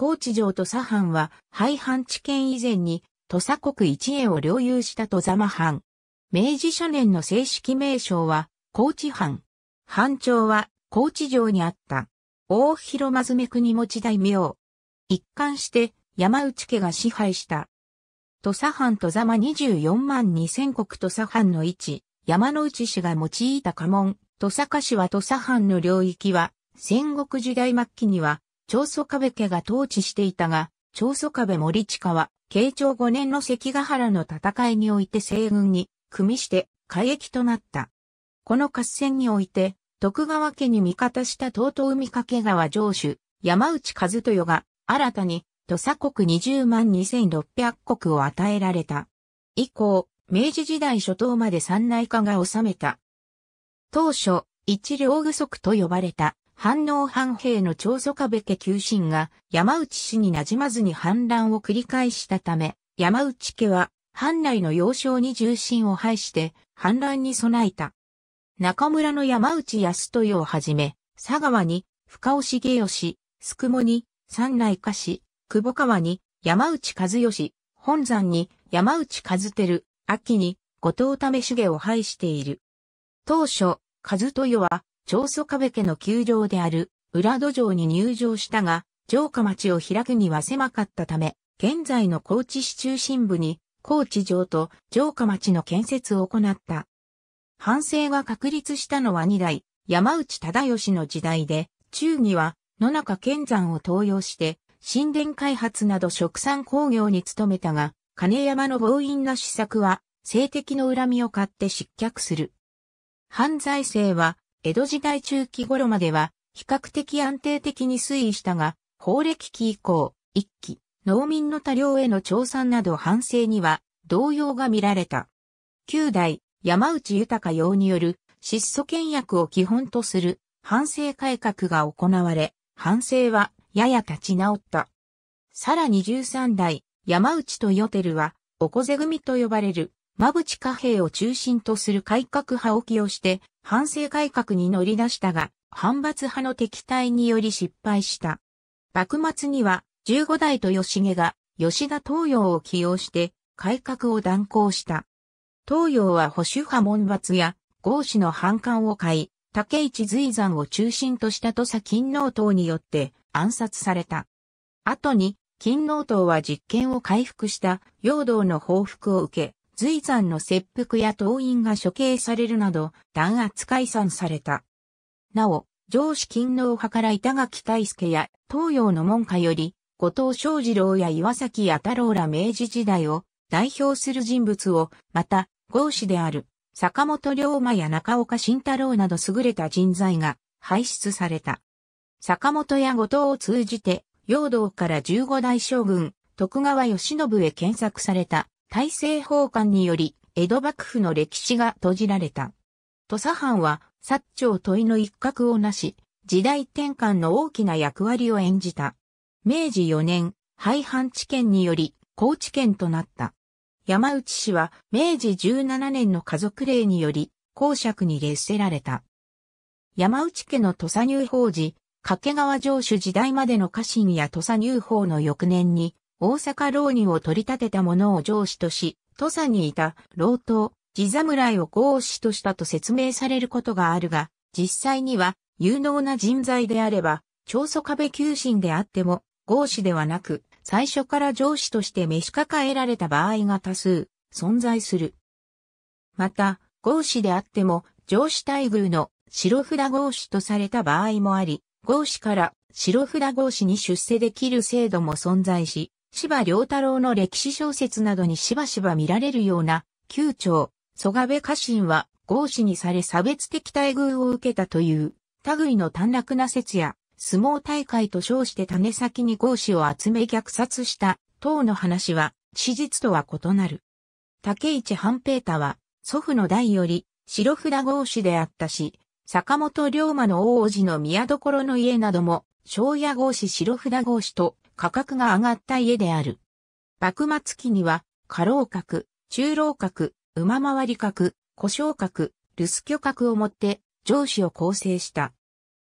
高知城と佐藩は、廃藩置県以前に、土佐国一円を領有した戸佐藩。明治初年の正式名称は、高知藩。藩長は、高知城にあった。大広ずめ国持ち大名。一貫して、山内家が支配した。土佐藩戸様24万2000国土佐藩の位置、山内氏が用いた家紋、土佐家氏は土佐藩の領域は、戦国時代末期には、長祖壁家が統治していたが、長祖壁森近は、慶長5年の関ヶ原の戦いにおいて西軍に、組みして、海役となった。この合戦において、徳川家に味方した東東海掛川城主、山内和豊が、新たに、土佐国20万2600国を与えられた。以降、明治時代初頭まで三内化が治めた。当初、一両具足と呼ばれた反応反兵の長祖壁家旧臣が山内氏になじまずに反乱を繰り返したため、山内家は藩内の要衝に重心を配して反乱に備えた。中村の山内康豊をはじめ、佐川に深尾重義、宿毛に三内家氏、久保川に山内和義、本山に山内和照、秋に後藤為重を配している。当初、和豊は長祖壁家の宮城である裏土城に入城したが、城下町を開くには狭かったため、現在の高知市中心部に高知城と城下町の建設を行った。藩政が確立したのは2代、山内忠義の時代で、中義は野中健山を登用して、神殿開発など殖産工業に努めたが、金山の強引な施策は、政敵の恨みを買って失脚する。犯罪性は、江戸時代中期頃までは比較的安定的に推移したが、法暦期以降、一期、農民の多量への調査など反省には動揺が見られた。九代、山内豊用による質素倹約を基本とする反省改革が行われ、反省はやや立ち直った。さらに十三代、山内とヨテルは、おこぜ組と呼ばれる馬淵貨幣を中心とする改革派を起用して、反省改革に乗り出したが、反発派の敵対により失敗した。幕末には、15代と吉重が、吉田東洋を起用して、改革を断行した。東洋は保守派門閥や、合氏の反感を買い、竹市随山を中心とした土佐勤王党によって暗殺された。後に、勤王党は実権を回復した、陽道の報復を受け、随山の切腹や党員が処刑されるなど、弾圧解散された。なお、上司勤王派から板垣大助や東洋の門下より、後藤昌二郎や岩崎弥太郎ら明治時代を代表する人物を、また、合師である坂本龍馬や中岡慎太郎など優れた人材が輩出された。坂本や後藤を通じて、陽道から15代将軍、徳川慶喜へ検索された大政奉還により、江戸幕府の歴史が閉じられた。土佐藩は、薩長問いの一角をなし、時代転換の大きな役割を演じた。明治4年、廃藩置県により、高知県となった。山内氏は、明治17年の家族令により、公爵に列せられた。山内家の土佐入法時、掛川城主時代までの家臣や土佐入法の翌年に、大阪浪人を取り立てた者を上司とし、土佐にいた老頭、地侍を合司としたと説明されることがあるが、実際には有能な人材であれば、長祖壁求心であっても、合司ではなく、最初から上司として召し抱えられた場合が多数存在する。また、合司であっても、上司待遇の白札合司とされた場合もあり、合司から白札合司に出世できる制度も存在し、芝良太郎の歴史小説などにしばしば見られるような、旧朝、蘇我部家臣は、合子にされ差別的待遇を受けたという、類の短絡な説や、相撲大会と称して種先に合子を集め虐殺した、等の話は、史実とは異なる。竹市半平太は、祖父の代より、白札合子であったし、坂本龍馬の王子の宮所の家なども、庄屋合子白札合子と、価格が上がった家である。幕末期には、過労閣、中老閣、馬回り閣、故障閣、留守居閣をもって、上司を構成した。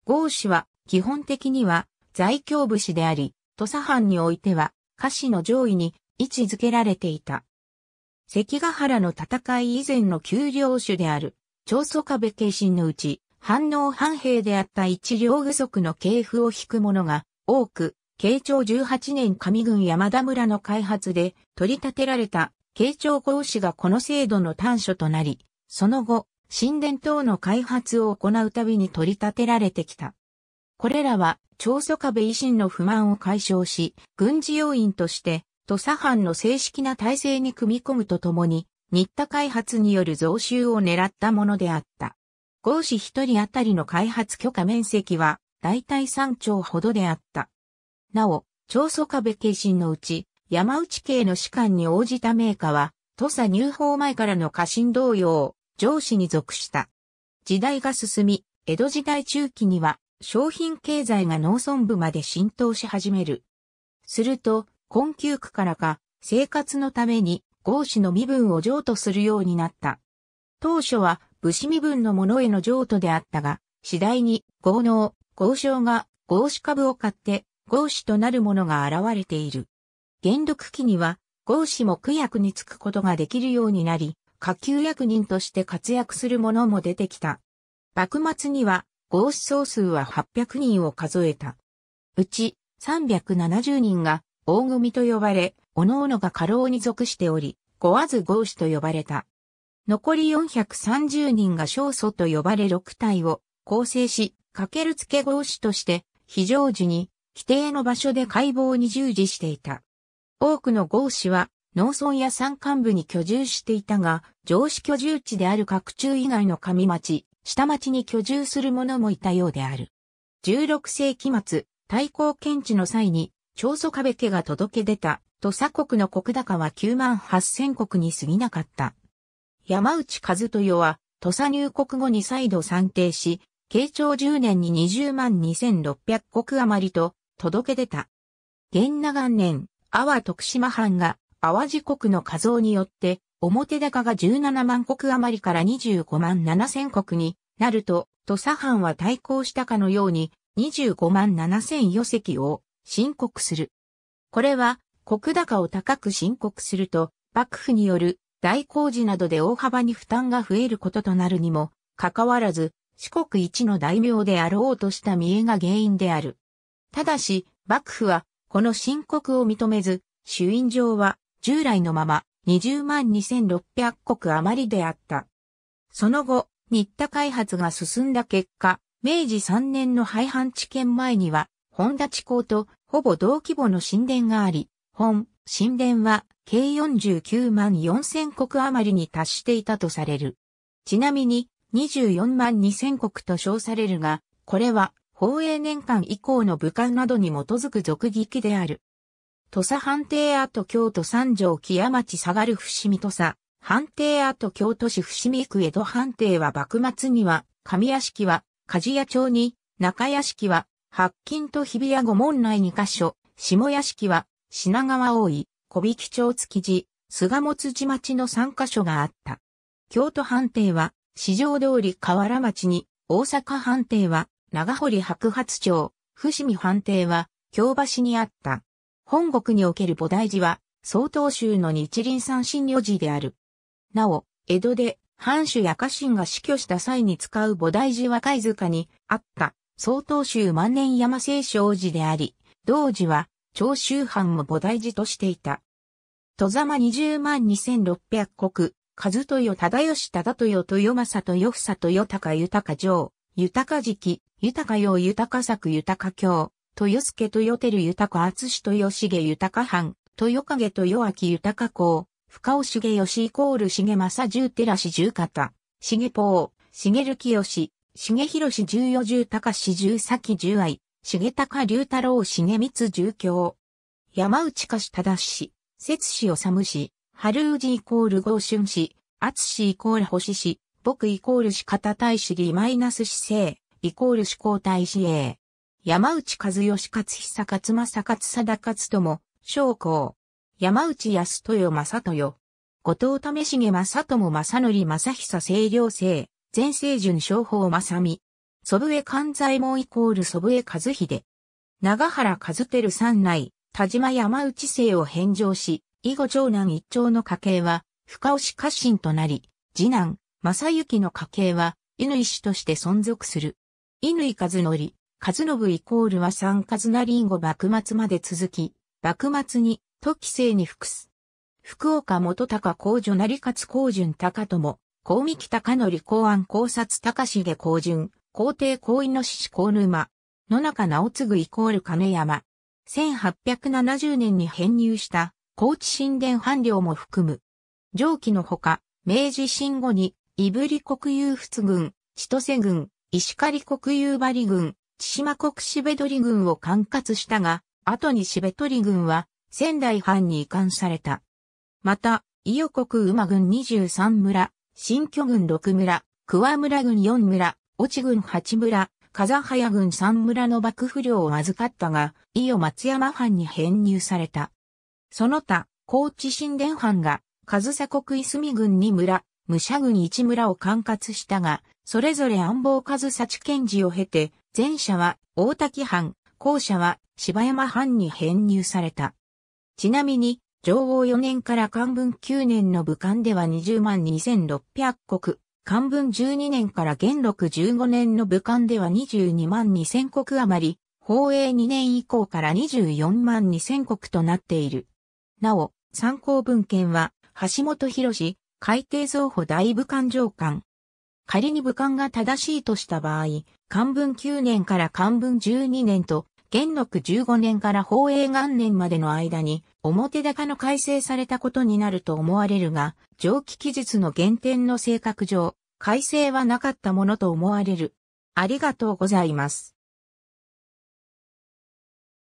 豪氏は、基本的には、在京武士であり、土佐藩においては、下士の上位に位置づけられていた。関ヶ原の戦い以前の給料主である、長宗壁部慶心のうち、反応藩兵であった一両具足の系譜を引く者が多く、慶長18年上郡山田村の開発で取り立てられた慶長合子がこの制度の端緒となり、その後、神殿等の開発を行うたびに取り立てられてきた。これらは、長祖壁維新の不満を解消し、軍事要員として、土佐藩の正式な体制に組み込むとともに、新田開発による増収を狙ったものであった。合子一人あたりの開発許可面積は、だいたい3兆ほどであった。なお、長祖壁慶信のうち、山内系の士官に応じた名家は、土佐入法前からの家臣同様、上司に属した。時代が進み、江戸時代中期には、商品経済が農村部まで浸透し始める。すると、困窮区からか、生活のために、豪氏の身分を譲渡するようになった。当初は、武士身分の者への譲渡であったが、次第に、豪農、豪商が、豪士株を買って、合子となるものが現れている。元禄期には、合子も区役に就くことができるようになり、下級役人として活躍する者も出てきた。幕末には、合子総数は800人を数えた。うち、370人が、大組と呼ばれ、各々が過労に属しており、ごわず合子と呼ばれた。残り430人が小祖と呼ばれ6体を構成し、かける付け合子として、非常時に規定の場所で解剖に従事していた。多くの豪氏は農村や山間部に居住していたが、上司居住地である各中以外の上町、下町に居住する者もいたようである。16世紀末、対抗検知の際に、長祖壁家が届け出た、土佐国の国高は9万8000国に過ぎなかった。山内和豊は、土佐入国後に再度算定し、慶長10年に20万2600国余りと、届け出た。元長年、阿波徳島藩が、阿波時国の数増によって、表高が17万国余りから25万7千国になると、土佐藩は対抗したかのように、25万7千余席を申告する。これは、国高を高く申告すると、幕府による大工事などで大幅に負担が増えることとなるにも、かかわらず、四国一の大名であろうとした見栄が原因である。ただし、幕府は、この申告を認めず、主因状は、従来のまま、20万2600国余りであった。その後、新田開発が進んだ結果、明治3年の廃藩置県前には、本田地港とほぼ同規模の神殿があり、本、神殿は計49万4000国余りに達していたとされる。ちなみに24万2000国と称されるが、これは公営年間以降の武漢などに基づく俗劇である。土佐判定跡京都三条木屋町下がる伏見土佐、判定跡京都市伏見区江戸判定は幕末には、上屋敷は、鍛冶屋町に、中屋敷は、白金と日比谷御門内二箇所、下屋敷は、品川大井、小引町築地、菅本寺町の三箇所があった。京都判定は、市場通り河原町に、大阪判定は、長堀白髪町、伏見藩邸は、京橋にあった。本国における菩提寺は、曹洞宗の日輪三神女寺である。なお、江戸で、藩主や家臣が死去した際に使う菩提寺は貝塚にあった、曹洞宗万年山聖少寺であり、同寺は、長州藩も菩提寺としていた。戸様二十万二千六百国、和豊忠義忠豊豊正豊房豊高豊城、豊か時期、豊か用豊作豊京、豊助豊照豊厚豊重豊藩、豊影豊明豊公、深尾重義イコール重正十寺氏十方、重宝、重る清重広十四十高氏十崎十愛、重高龍太郎重光十京。山内歌手忠氏、節氏治氏、春氏イコール合春氏、厚氏イコール星氏、僕イコール仕方大主義マイナス姿勢。イコール思考対市営。山内和義勝久勝正勝貞勝友、将校。山内康豊正豊。後藤為重正友正則正久清涼生。全清順正法正美。祖父江左衛門イコール祖父江和秀。長原和照三内、田島山内姓を返上し、以後長男一長の家系は、深押し家臣となり、次男、正幸の家系は、犬石として存続する。乾和則、和信イコールは三和なりんご幕末まで続き、幕末に、と規に服す。福岡元高公女成勝公順高友、公三木高則公安公察高重公順、皇帝公井の志公沼、野中直次イコール金山。1870年に編入した高知神殿藩領も含む。上記のほか、明治新後に、胆振国有仏軍、千歳軍、石狩国有張軍、千島国しべり軍を管轄したが、後にしべり軍は仙台藩に移管された。また、伊予国馬軍23村、新居軍6村、桑村軍4村、越智軍8村、風早軍3村の幕府領を預かったが、伊予松山藩に編入された。その他、高知新田藩が、上総国泉軍2村、武者軍1村を管轄したが、それぞれ安房和幸検事を経て、前者は大滝藩、後者は柴山藩に編入された。ちなみに、上王4年から漢文9年の武漢では20万2600国、漢文12年から元禄15年の武漢では22万2000国余り、宝永2年以降から24万2000国となっている。なお、参考文献は、橋本博士、海底造歩大武漢上官、仮に武漢が正しいとした場合、漢文9年から漢文12年と、元禄15年から宝永元年までの間に、表高の改正されたことになると思われるが、上記記述の原点の性格上、改正はなかったものと思われる。ありがとうございます。